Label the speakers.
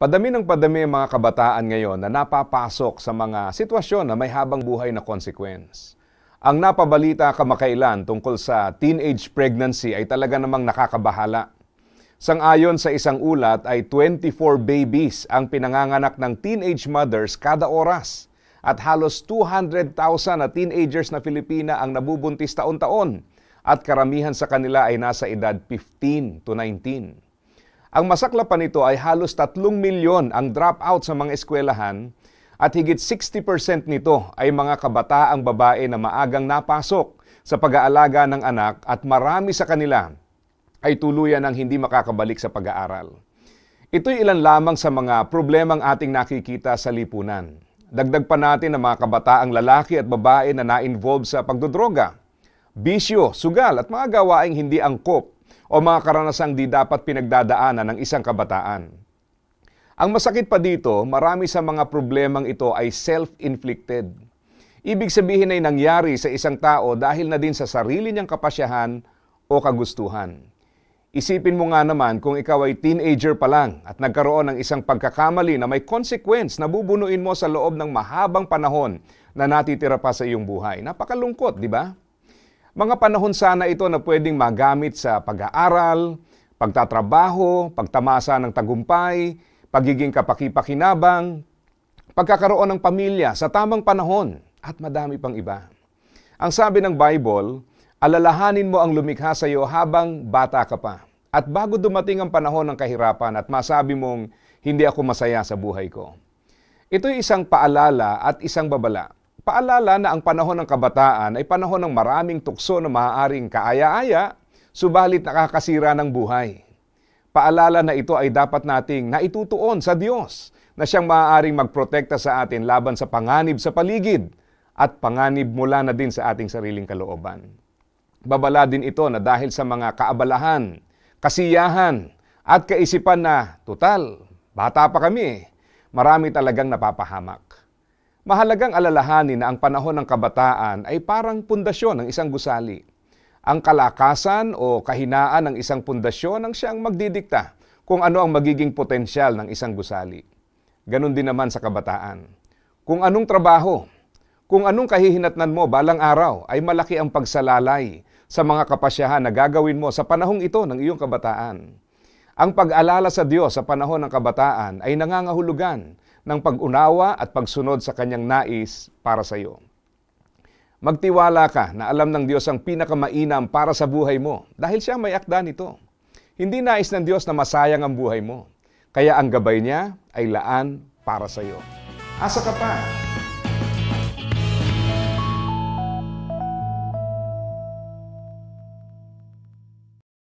Speaker 1: Padami ng padami ang mga kabataan ngayon na napapasok sa mga sitwasyon na may habang buhay na consequence. Ang napabalita kamakailan tungkol sa teenage pregnancy ay talaga namang nakakabahala. Sangayon sa isang ulat ay 24 babies ang pinanganganak ng teenage mothers kada oras at halos 200,000 na teenagers na Filipina ang nabubuntis taon-taon at karamihan sa kanila ay nasa edad 15 to 19. Ang pa nito ay halos 3 milyon ang dropout sa mga eskwelahan at higit 60% nito ay mga kabataang babae na maagang napasok sa pag-aalaga ng anak at marami sa kanila ay tuluyan ang hindi makakabalik sa pag-aaral. Ito'y ilan lamang sa mga problemang ating nakikita sa lipunan. Dagdag pa natin ang mga kabataang lalaki at babae na na-involve sa pagdodroga, bisyo, sugal at mga gawaing hindi angkop o mga karanasang di dapat pinagdadaanan ng isang kabataan. Ang masakit pa dito, marami sa mga problemang ito ay self-inflicted. Ibig sabihin ay nangyari sa isang tao dahil na din sa sarili niyang kapasyahan o kagustuhan. Isipin mo nga naman kung ikaw ay teenager pa lang at nagkaroon ng isang pagkakamali na may consequence na bubunuin mo sa loob ng mahabang panahon na natitira pa sa iyong buhay. Napakalungkot, di ba? Mga panahon sana ito na pwedeng magamit sa pag-aaral, pagtatrabaho, pagtamasa ng tagumpay, pagiging kapakipakinabang, pagkakaroon ng pamilya sa tamang panahon, at madami pang iba. Ang sabi ng Bible, alalahanin mo ang lumikha sa iyo habang bata ka pa. At bago dumating ang panahon ng kahirapan at masabi mong, hindi ako masaya sa buhay ko. Ito'y isang paalala at isang babala Paalala na ang panahon ng kabataan ay panahon ng maraming tukso na maaaring kaaya-aya, subalit nakakasira ng buhay. Paalala na ito ay dapat nating naitutuon sa Diyos na siyang maaaring magprotekta sa atin laban sa panganib sa paligid at panganib mula na din sa ating sariling kalooban. Babala din ito na dahil sa mga kaabalahan, kasiyahan, at kaisipan na, total, bata pa kami, eh, marami talagang napapahamak. Mahalagang alalahanin na ang panahon ng kabataan ay parang pundasyon ng isang gusali. Ang kalakasan o kahinaan ng isang pundasyon ang siyang magdidikta kung ano ang magiging potensyal ng isang gusali. Ganon din naman sa kabataan. Kung anong trabaho, kung anong kahihinatnan mo balang araw ay malaki ang pagsalalay sa mga kapasyahan na gagawin mo sa panahong ito ng iyong kabataan. Ang pag-alala sa Diyos sa panahon ng kabataan ay nangangahulugan ng pag-unawa at pagsunod sa kanyang nais para sa iyo. Magtiwala ka na alam ng Diyos ang pinakamainam para sa buhay mo dahil siya may akda nito. Hindi nais ng Diyos na masayang ang buhay mo. Kaya ang gabay niya ay laan para sa iyo. Asa ka pa!